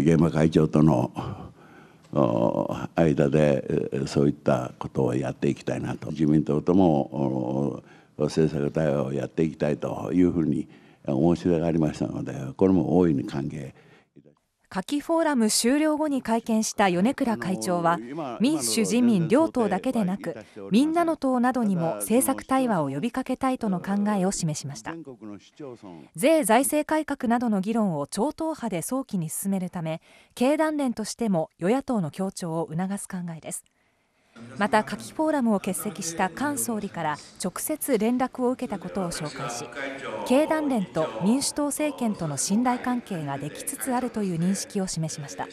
現場会長との間でそういったことをやっていきたいなと自民党とも政策対話をやっていきたいというふうに申し出がありましたのでこれも大いに歓迎いたします。夏季フォーラム終了後に会見した米倉会長は民主・自民両党だけでなくみんなの党などにも政策対話を呼びかけたいとの考えを示しました税財政改革などの議論を超党派で早期に進めるため経団連としても与野党の協調を促す考えですまた夏季フォーラムを欠席した菅総理から直接連絡を受けたことを紹介し経団連と民主党政権との信頼関係ができつつあるという認識を示しました。